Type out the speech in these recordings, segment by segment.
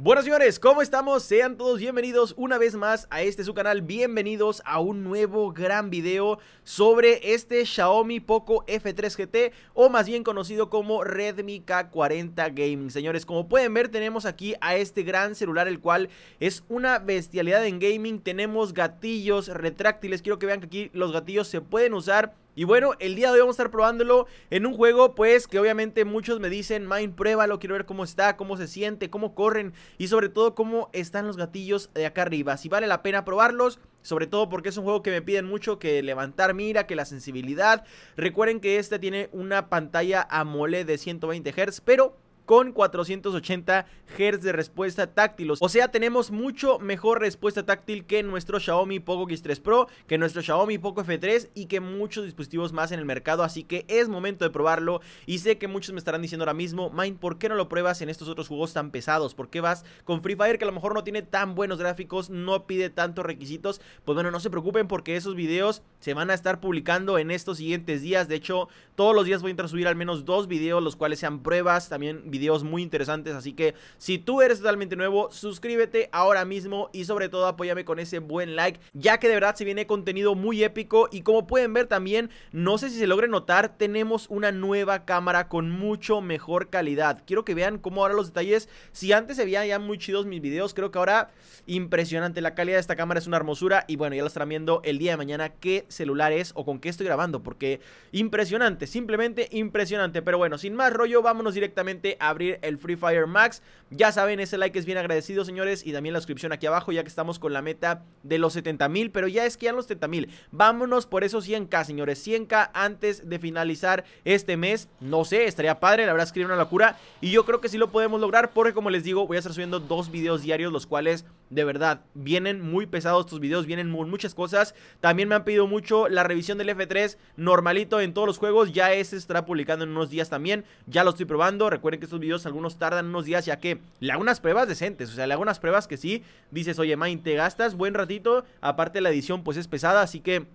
Bueno señores, ¿cómo estamos? Sean todos bienvenidos una vez más a este su canal, bienvenidos a un nuevo gran video sobre este Xiaomi Poco F3 GT o más bien conocido como Redmi K40 Gaming Señores, como pueden ver tenemos aquí a este gran celular el cual es una bestialidad en gaming Tenemos gatillos retráctiles, quiero que vean que aquí los gatillos se pueden usar y bueno, el día de hoy vamos a estar probándolo en un juego, pues que obviamente muchos me dicen, Mine, pruébalo, quiero ver cómo está, cómo se siente, cómo corren y sobre todo cómo están los gatillos de acá arriba. Si vale la pena probarlos. Sobre todo porque es un juego que me piden mucho que levantar mira, que la sensibilidad. Recuerden que este tiene una pantalla AMOLED de 120 Hz, pero con 480 Hz de respuesta táctil. O sea, tenemos mucho mejor respuesta táctil que nuestro Xiaomi Poco X3 Pro, que nuestro Xiaomi Poco F3 y que muchos dispositivos más en el mercado. Así que es momento de probarlo. Y sé que muchos me estarán diciendo ahora mismo, Mind, ¿por qué no lo pruebas en estos otros juegos tan pesados? ¿Por qué vas con Free Fire que a lo mejor no tiene tan buenos gráficos, no pide tantos requisitos? Pues bueno, no se preocupen porque esos videos se van a estar publicando en estos siguientes días. De hecho, todos los días voy a intentar subir al menos dos videos, los cuales sean pruebas, también videos videos muy interesantes, así que si tú eres totalmente nuevo, suscríbete ahora mismo y sobre todo apóyame con ese buen like, ya que de verdad se viene contenido muy épico y como pueden ver también, no sé si se logre notar, tenemos una nueva cámara con mucho mejor calidad. Quiero que vean cómo ahora los detalles, si antes se veían ya muy chidos mis videos, creo que ahora impresionante la calidad de esta cámara, es una hermosura y bueno, ya lo estarán viendo el día de mañana qué celular es o con qué estoy grabando, porque impresionante, simplemente impresionante, pero bueno, sin más rollo, vámonos directamente a abrir el Free Fire Max. Ya saben, ese like es bien agradecido, señores. Y también la suscripción aquí abajo, ya que estamos con la meta de los 70 mil. Pero ya es que ya los 70 mil. Vámonos por esos 100k, señores. 100k antes de finalizar este mes. No sé, estaría padre. La verdad es una locura. Y yo creo que sí lo podemos lograr. Porque como les digo, voy a estar subiendo dos videos diarios. Los cuales, de verdad, vienen muy pesados estos videos. Vienen muchas cosas. También me han pedido mucho la revisión del F3 normalito en todos los juegos. Ya ese estará publicando en unos días también. Ya lo estoy probando. Recuerden que estos videos algunos tardan unos días ya que le hago unas pruebas decentes, o sea, le hago unas pruebas que sí, dices, oye, Main, te gastas buen ratito, aparte la edición pues es pesada, así que...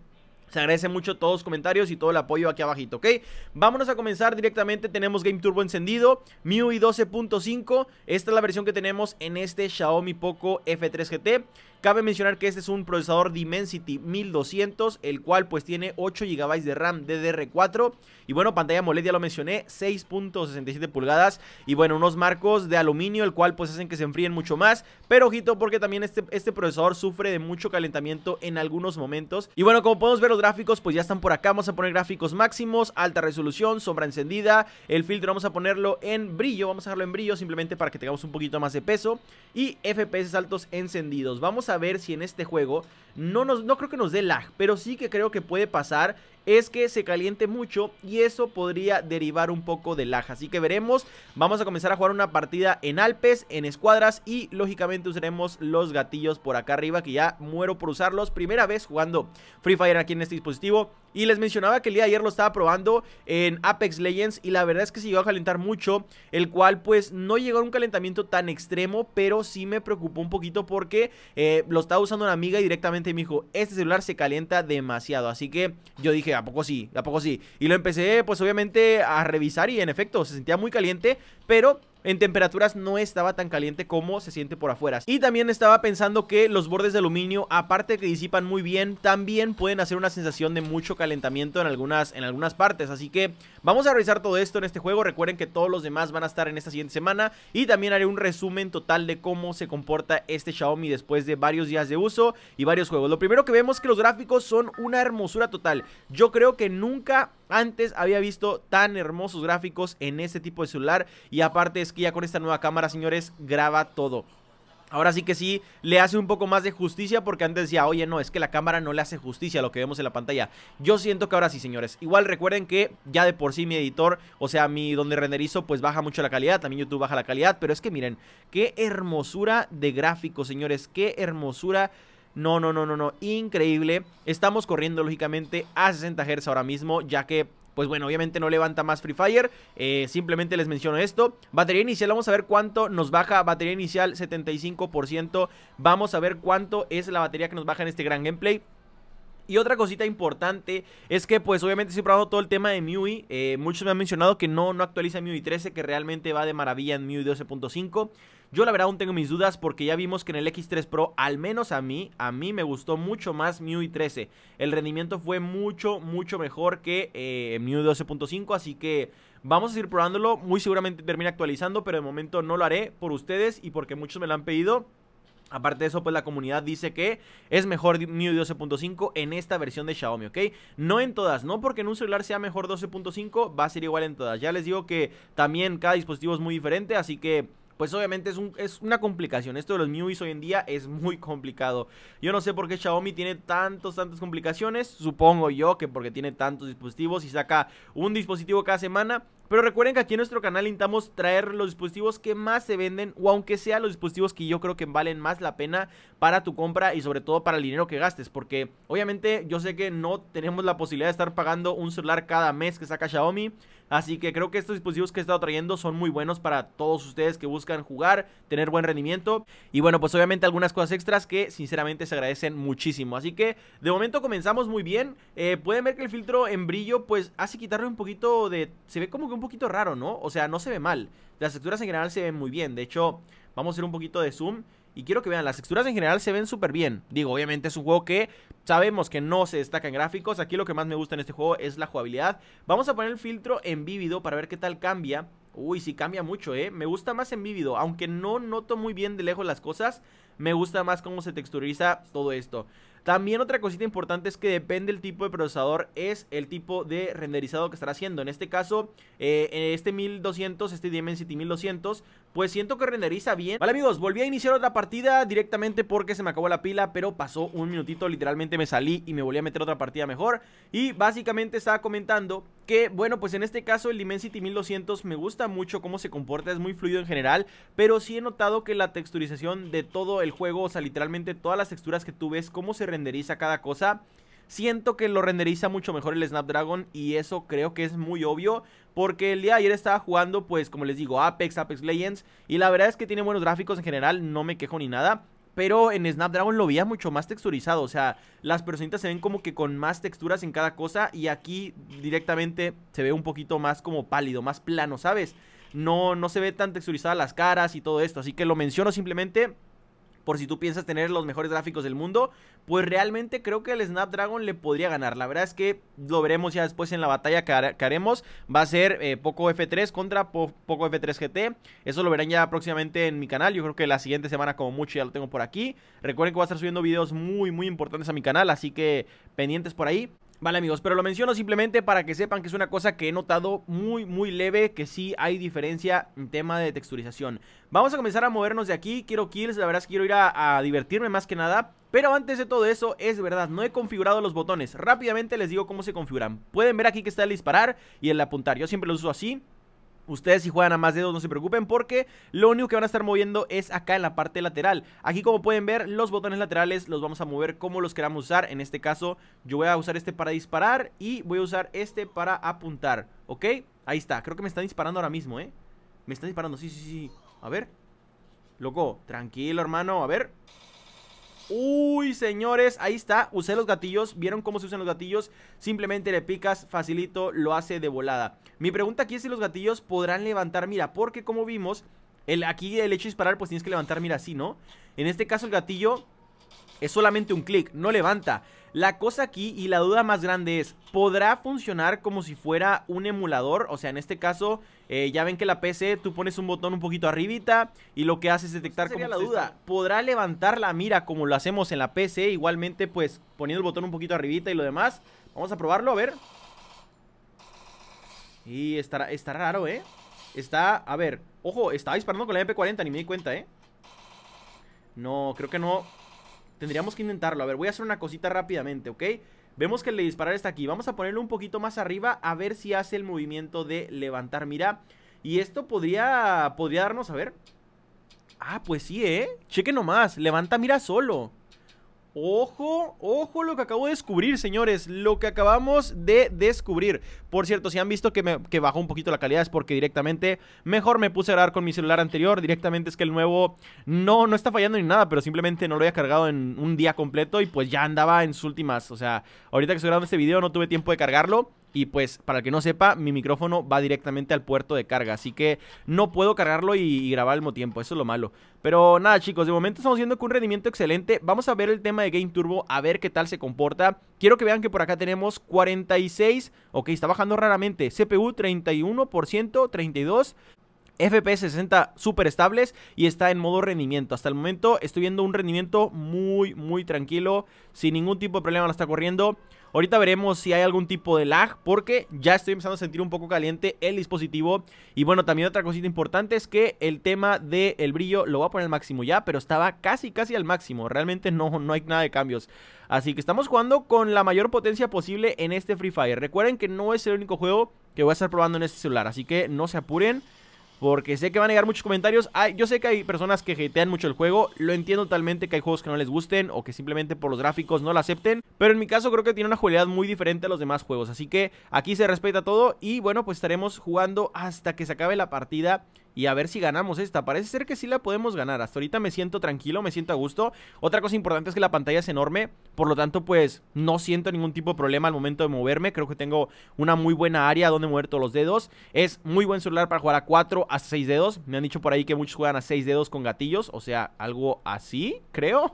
Se agradece mucho todos los comentarios y todo el apoyo aquí abajito, ¿ok? Vámonos a comenzar directamente. Tenemos Game Turbo encendido, MIUI 12.5. Esta es la versión que tenemos en este Xiaomi Poco F3 GT. Cabe mencionar que este es un procesador Dimensity 1200, el cual pues tiene 8 GB de RAM DDR4 y bueno, pantalla AMOLED ya lo mencioné, 6.67 pulgadas y bueno, unos marcos de aluminio, el cual pues hacen que se enfríen mucho más, pero ojito porque también este, este procesador sufre de mucho calentamiento en algunos momentos. Y bueno, como podemos ver los gráficos pues ya están por acá, vamos a poner gráficos máximos, alta resolución, sombra encendida, el filtro vamos a ponerlo en brillo, vamos a dejarlo en brillo simplemente para que tengamos un poquito más de peso y FPS altos encendidos. Vamos a a ver si en este juego no, nos, no creo que nos dé lag, pero sí que creo que puede pasar es que se caliente mucho y eso podría derivar un poco de laja. Así que veremos, vamos a comenzar a jugar una partida en Alpes, en escuadras y lógicamente usaremos los gatillos por acá arriba que ya muero por usarlos. Primera vez jugando Free Fire aquí en este dispositivo y les mencionaba que el día de ayer lo estaba probando en Apex Legends y la verdad es que se llegó a calentar mucho, el cual pues no llegó a un calentamiento tan extremo, pero sí me preocupó un poquito porque eh, lo estaba usando una amiga y directamente me dijo, este celular se calienta demasiado, así que yo dije, ¿a poco sí? ¿A poco sí? Y lo empecé, pues obviamente, a revisar y en efecto, se sentía muy caliente, pero en temperaturas no estaba tan caliente como se siente por afuera. Y también estaba pensando que los bordes de aluminio, aparte de que disipan muy bien, también pueden hacer una sensación de mucho calentamiento en algunas, en algunas partes. Así que vamos a revisar todo esto en este juego. Recuerden que todos los demás van a estar en esta siguiente semana. Y también haré un resumen total de cómo se comporta este Xiaomi después de varios días de uso y varios juegos. Lo primero que vemos es que los gráficos son una hermosura total. Yo creo que nunca antes había visto tan hermosos gráficos en este tipo de celular y aparte es que ya con esta nueva cámara, señores, graba todo. Ahora sí que sí, le hace un poco más de justicia porque antes decía, oye, no, es que la cámara no le hace justicia a lo que vemos en la pantalla. Yo siento que ahora sí, señores. Igual recuerden que ya de por sí mi editor, o sea, mi donde renderizo, pues baja mucho la calidad. También YouTube baja la calidad, pero es que miren, qué hermosura de gráficos, señores. Qué hermosura no, no, no, no, no, increíble. Estamos corriendo lógicamente a 60 Hz ahora mismo, ya que pues bueno, obviamente no levanta más Free Fire. Eh, simplemente les menciono esto. Batería inicial, vamos a ver cuánto nos baja. Batería inicial 75%. Vamos a ver cuánto es la batería que nos baja en este gran gameplay. Y otra cosita importante es que pues obviamente estoy probando todo el tema de MIUI. E. Eh, muchos me han mencionado que no, no actualiza MIUI 13, e que realmente va de maravilla en MIUI e 12.5. Yo la verdad aún tengo mis dudas porque ya vimos que en el X3 Pro, al menos a mí, a mí me gustó mucho más MIUI 13. El rendimiento fue mucho, mucho mejor que eh, MIUI 12.5, así que vamos a seguir probándolo. Muy seguramente termina actualizando, pero de momento no lo haré por ustedes y porque muchos me lo han pedido. Aparte de eso, pues la comunidad dice que es mejor MIUI 12.5 en esta versión de Xiaomi, ¿ok? No en todas, no porque en un celular sea mejor 12.5, va a ser igual en todas. Ya les digo que también cada dispositivo es muy diferente, así que pues obviamente es, una complicación. Esto de los MIUIs hoy en día es muy complicado. Yo no sé por qué Xiaomi tiene tantos, tantas complicaciones. Supongo yo que porque tiene tantos dispositivos y saca un dispositivo cada semana. Pero recuerden que aquí en nuestro canal intentamos traer los dispositivos que más se venden o aunque sea los dispositivos que yo creo que valen más la pena para tu compra y sobre todo para el dinero que gastes. Porque obviamente yo sé que no tenemos la posibilidad de estar pagando un celular cada mes que saca Xiaomi. Así que creo que estos dispositivos que he estado trayendo son muy buenos para todos ustedes que buscan jugar, tener buen rendimiento. Y bueno, pues obviamente algunas cosas extras que sinceramente se agradecen muchísimo. Así que de momento comenzamos muy bien. Eh, pueden ver que el filtro en brillo pues hace quitarle un poquito de... Se ve como que un poquito raro, ¿no? O sea, no se ve mal. Las texturas en general se ven muy bien. De hecho, vamos a hacer un poquito de zoom. Y quiero que vean, las texturas en general se ven súper bien. Digo, obviamente es un juego que sabemos que no se destaca en gráficos. Aquí lo que más me gusta en este juego es la jugabilidad. Vamos a poner el filtro en vívido para ver qué tal cambia. Uy, sí cambia mucho, ¿eh? Me gusta más en vívido, aunque no noto muy bien de lejos las cosas. Me gusta más cómo se texturiza todo esto. También otra cosita importante es que depende el tipo de procesador, es el tipo de renderizado que estará haciendo. En este caso, eh, en este 1200, este Dimensity 1200, pues siento que renderiza bien. Vale amigos, volví a iniciar otra partida directamente porque se me acabó la pila, pero pasó un minutito, literalmente me salí y me volví a meter otra partida mejor. Y básicamente estaba comentando que bueno, pues en este caso el Dimensity 1200 me gusta mucho cómo se comporta, es muy fluido en general, pero sí he notado que la texturización de todo el juego, o sea, literalmente todas las texturas que tú ves, cómo se renderiza cada cosa, Siento que lo renderiza mucho mejor el Snapdragon y eso creo que es muy obvio porque el día de ayer estaba jugando pues como les digo Apex, Apex Legends y la verdad es que tiene buenos gráficos en general, no me quejo ni nada pero en Snapdragon lo veía mucho más texturizado. O sea, las personitas se ven como que con más texturas en cada cosa y aquí directamente se ve un poquito más como pálido, más plano, ¿sabes? No, no se ve tan texturizada las caras y todo esto. Así que lo menciono simplemente por si tú piensas tener los mejores gráficos del mundo, pues realmente creo que el Snapdragon le podría ganar. La verdad es que lo veremos ya después en la batalla que, haremos. Va a ser eh, Poco F3 contra Poco F3 GT. Eso lo verán ya próximamente en mi canal. Yo creo que la siguiente semana como mucho ya lo tengo por aquí. Recuerden que voy a estar subiendo videos muy, muy importantes a mi canal, así que pendientes por ahí. Vale amigos, pero lo menciono simplemente para que sepan que es una cosa que he notado muy muy leve, que sí hay diferencia en tema de texturización. Vamos a comenzar a movernos de aquí, quiero kills, la verdad es que quiero ir a, divertirme más que nada. Pero antes de todo eso, es verdad, no he configurado los botones. Rápidamente les digo cómo se configuran. Pueden ver aquí que está el disparar y el apuntar, yo siempre lo uso así. Ustedes si juegan a más dedos no se preocupen porque lo único que van a estar moviendo es acá en la parte lateral. Aquí como pueden ver los botones laterales los vamos a mover como los queramos usar. En este caso yo voy a usar este para disparar y voy a usar este para apuntar. ¿Ok? Ahí está. Creo que me están disparando ahora mismo, ¿eh? Me están disparando. Sí, sí, sí. A ver. Loco, tranquilo hermano. A ver. Uy, señores, ahí está, usé los gatillos, vieron cómo se usan los gatillos Simplemente le picas, facilito, lo hace de volada Mi pregunta aquí es si los gatillos podrán levantar mira Porque como vimos, el, aquí el hecho de disparar pues tienes que levantar mira así, ¿no? En este caso el gatillo es solamente un clic, no levanta. La cosa aquí y la duda más grande es, ¿podrá funcionar como si fuera un emulador? O sea, en este caso, eh, ya ven que la PC, tú pones un botón un poquito arribita y lo que hace es detectar como la duda. ¿Podrá levantar la mira como lo hacemos en la PC? Igualmente, pues, poniendo el botón un poquito arribita y lo demás. Vamos a probarlo, a ver. Y está raro, ¿eh? Está, a ver, ojo, estaba disparando con la MP40, ni me di cuenta, ¿eh? No, creo que no Tendríamos que intentarlo. A ver, voy a hacer una cosita rápidamente, ¿ok? Vemos que el de disparar está aquí. Vamos a ponerlo un poquito más arriba a ver si hace el movimiento de levantar mira. Y esto podría, podría darnos, a ver. Ah, pues sí, ¿eh? Cheque nomás, levanta mira solo. Ojo, ojo lo que acabo de descubrir, señores. Lo que acabamos de descubrir. Por cierto, si han visto que, me, bajó un poquito la calidad es porque directamente mejor me puse a grabar con mi celular anterior. Directamente es que el nuevo no, no está fallando ni nada, pero simplemente no lo había cargado en un día completo y pues ya andaba en sus últimas. O sea, ahorita que estoy grabando este video no tuve tiempo de cargarlo. Y pues, para el que no sepa, mi micrófono va directamente al puerto de carga. Así que no puedo cargarlo y, grabar al mismo tiempo. Eso es lo malo. Pero nada, chicos, de momento estamos viendo que un rendimiento excelente. Vamos a ver el tema de Game Turbo, a ver qué tal se comporta. Quiero que vean que por acá tenemos 46. Ok, está bajando raramente. CPU 31%, 32%. FPS 60 súper estables y está en modo rendimiento. Hasta el momento estoy viendo un rendimiento muy, muy tranquilo. Sin ningún tipo de problema la está corriendo. Ahorita veremos si hay algún tipo de lag porque ya estoy empezando a sentir un poco caliente el dispositivo. Y bueno, también otra cosita importante es que el tema del el brillo lo voy a poner al máximo ya, pero estaba casi, casi al máximo. Realmente no, no hay nada de cambios. Así que estamos jugando con la mayor potencia posible en este Free Fire. Recuerden que no es el único juego que voy a estar probando en este celular, así que no se apuren. Porque sé que van a llegar muchos comentarios. yo sé que hay personas que hatean mucho el juego. Lo entiendo totalmente que hay juegos que no les gusten o que simplemente por los gráficos no lo acepten. Pero en mi caso creo que tiene una jugabilidad muy diferente a los demás juegos. Así que aquí se respeta todo y bueno, pues estaremos jugando hasta que se acabe la partida y a ver si ganamos esta. Parece ser que sí la podemos ganar. Hasta ahorita me siento tranquilo, me siento a gusto. Otra cosa importante es que la pantalla es enorme, por lo tanto pues no siento ningún tipo de problema al momento de moverme. Creo que tengo una muy buena área donde mover todos los dedos. Es muy buen celular para jugar a 4 a 6 dedos. Me han dicho por ahí que muchos juegan a 6 dedos con gatillos, o sea, algo así, creo.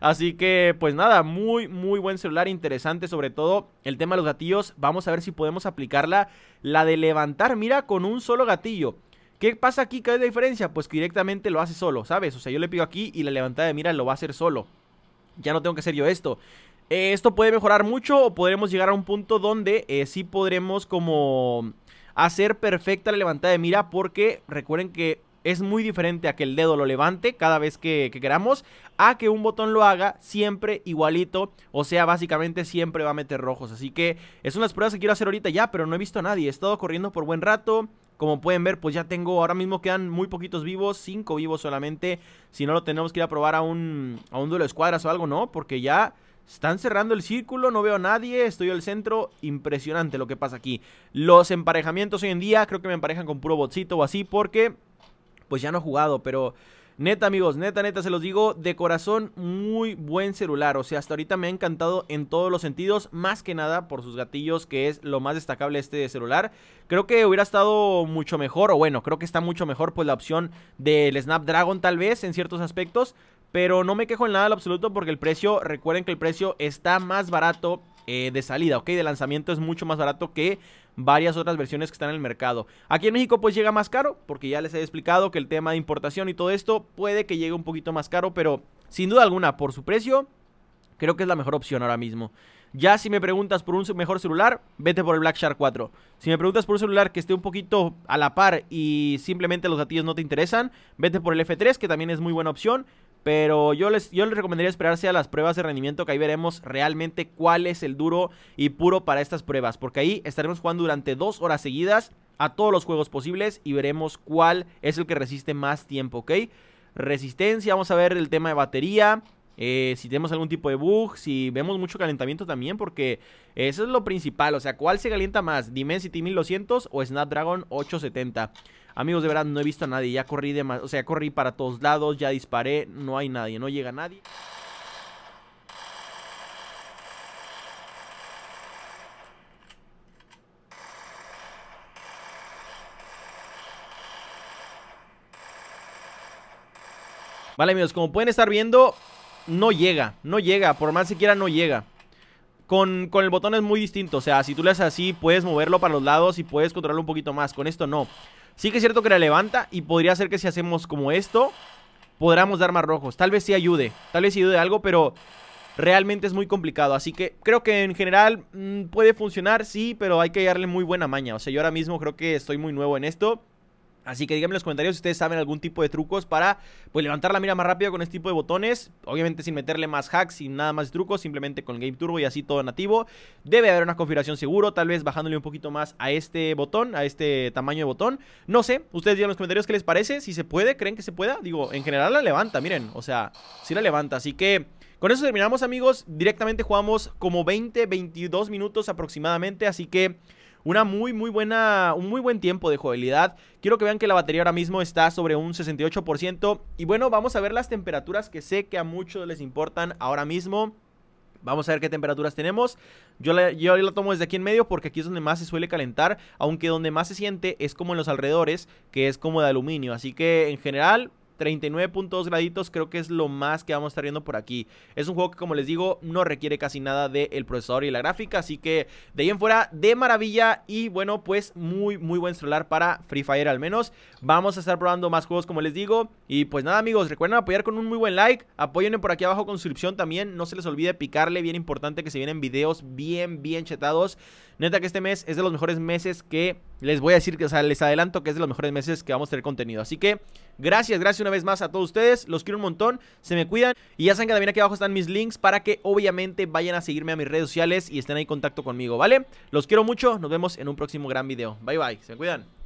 así que pues nada, muy muy buen celular, interesante sobre todo el tema de los gatillos. Vamos a ver si podemos aplicarla la de levantar, mira, con un solo gatillo. ¿Qué pasa aquí? ¿Qué es la diferencia? Pues que directamente lo hace solo, ¿sabes? O sea, yo le pido aquí y la levantada de mira lo va a hacer solo. Ya no tengo que hacer yo esto. Eh, esto puede mejorar mucho o podremos llegar a un punto donde eh, sí podremos como hacer perfecta la levantada de mira porque recuerden que es muy diferente a que el dedo lo levante cada vez que, que, queramos, a que un botón lo haga siempre igualito, o sea, básicamente siempre va a meter rojos. Así que es unas pruebas que quiero hacer ahorita ya, pero no he visto a nadie, he estado corriendo por buen rato, como pueden ver, pues ya tengo, ahora mismo quedan muy poquitos vivos, Cinco vivos solamente. Si no lo tenemos que ir a probar a un, a un duelo de escuadras o algo, ¿no? Porque ya están cerrando el círculo, no veo a nadie, estoy al centro. Impresionante lo que pasa aquí. Los emparejamientos hoy en día, creo que me emparejan con puro botcito o así, porque pues ya no he jugado, pero... Neta, amigos, neta, neta, se los digo de corazón, muy buen celular. O sea, hasta ahorita me ha encantado en todos los sentidos, más que nada por sus gatillos, que es lo más destacable este celular. Creo que hubiera estado mucho mejor, o bueno, creo que está mucho mejor pues la opción del Snapdragon tal vez en ciertos aspectos. Pero no me quejo en nada al absoluto porque el precio, recuerden que el precio está más barato eh, de salida, ¿ok? De lanzamiento es mucho más barato que varias otras versiones que están en el mercado. Aquí en México pues llega más caro, porque ya les he explicado que el tema de importación y todo esto puede que llegue un poquito más caro, pero sin duda alguna, por su precio, creo que es la mejor opción ahora mismo. Ya si me preguntas por un mejor celular, vete por el Black Shark 4. Si me preguntas por un celular que esté un poquito a la par y simplemente los gatillos no te interesan, vete por el F3, que también es muy buena opción. Pero yo les, les recomendaría esperarse a las pruebas de rendimiento, que ahí veremos realmente cuál es el duro y puro para estas pruebas. Porque ahí estaremos jugando durante dos horas seguidas a todos los juegos posibles y veremos cuál es el que resiste más tiempo, ¿ok? Resistencia, vamos a ver el tema de batería, eh, si tenemos algún tipo de bug, si vemos mucho calentamiento también, porque eso es lo principal, o sea, ¿cuál se calienta más? ¿Dimensity 1200 o Snapdragon 870? Amigos, de verdad, no he visto a nadie, ya corrí de más, o sea, corrí para todos lados, ya disparé, no hay nadie, no llega nadie. Vale amigos, como pueden estar viendo, no llega, no llega, por más siquiera no llega. Con, con, el botón es muy distinto, o sea, si tú le haces así, puedes moverlo para los lados y puedes controlarlo un poquito más, con esto no. Sí que es cierto que la levanta y podría ser que si hacemos como esto, podamos dar más rojos. Tal vez sí ayude, tal vez sí ayude algo, pero realmente es muy complicado. Así que creo que en general mm, puede funcionar, sí, pero hay que darle muy buena maña. O sea, yo ahora mismo creo que estoy muy nuevo en esto. Así que díganme en los comentarios si ustedes saben algún tipo de trucos para pues, levantar la mira más rápido con este tipo de botones. Obviamente sin meterle más hacks, sin nada más de trucos, simplemente con el Game Turbo y así todo nativo. Debe haber una configuración seguro, tal vez bajándole un poquito más a este botón, a este tamaño de botón. No sé, ustedes digan en los comentarios qué les parece, si se puede, creen que se pueda. Digo, en general la levanta, miren, o sea, sí la levanta, así que... Con eso terminamos amigos, directamente jugamos como 20, 22 minutos aproximadamente, así que una muy, muy buena, un muy buen tiempo de jugabilidad. Quiero que vean que la batería ahora mismo está sobre un 68%. Y bueno, vamos a ver las temperaturas que sé que a muchos les importan ahora mismo. Vamos a ver qué temperaturas tenemos. Yo la, yo la tomo desde aquí en medio porque aquí es donde más se suele calentar, aunque donde más se siente es como en los alrededores, que es como de aluminio. Así que en general 39.2 graditos creo que es lo más que vamos a estar viendo por aquí. Es un juego que como les digo no requiere casi nada del procesador y la gráfica, así que de ahí en fuera de maravilla y bueno pues muy muy buen celular para Free Fire al menos. Vamos a estar probando más juegos como les digo y pues nada amigos recuerden apoyar con un muy buen like, apoyen por aquí abajo con suscripción también, no se les olvide picarle, bien importante que se vienen videos bien bien chetados. Neta que este mes es de los mejores meses que les voy a decir, que o sea, les adelanto que es de los mejores meses que vamos a tener contenido. Así que gracias, gracias una vez más a todos ustedes. Los quiero un montón. Se me cuidan. Y ya saben que también aquí abajo están mis links para que obviamente vayan a seguirme a mis redes sociales y estén ahí en contacto conmigo, ¿vale? Los quiero mucho. Nos vemos en un próximo gran video. Bye bye. Se me cuidan.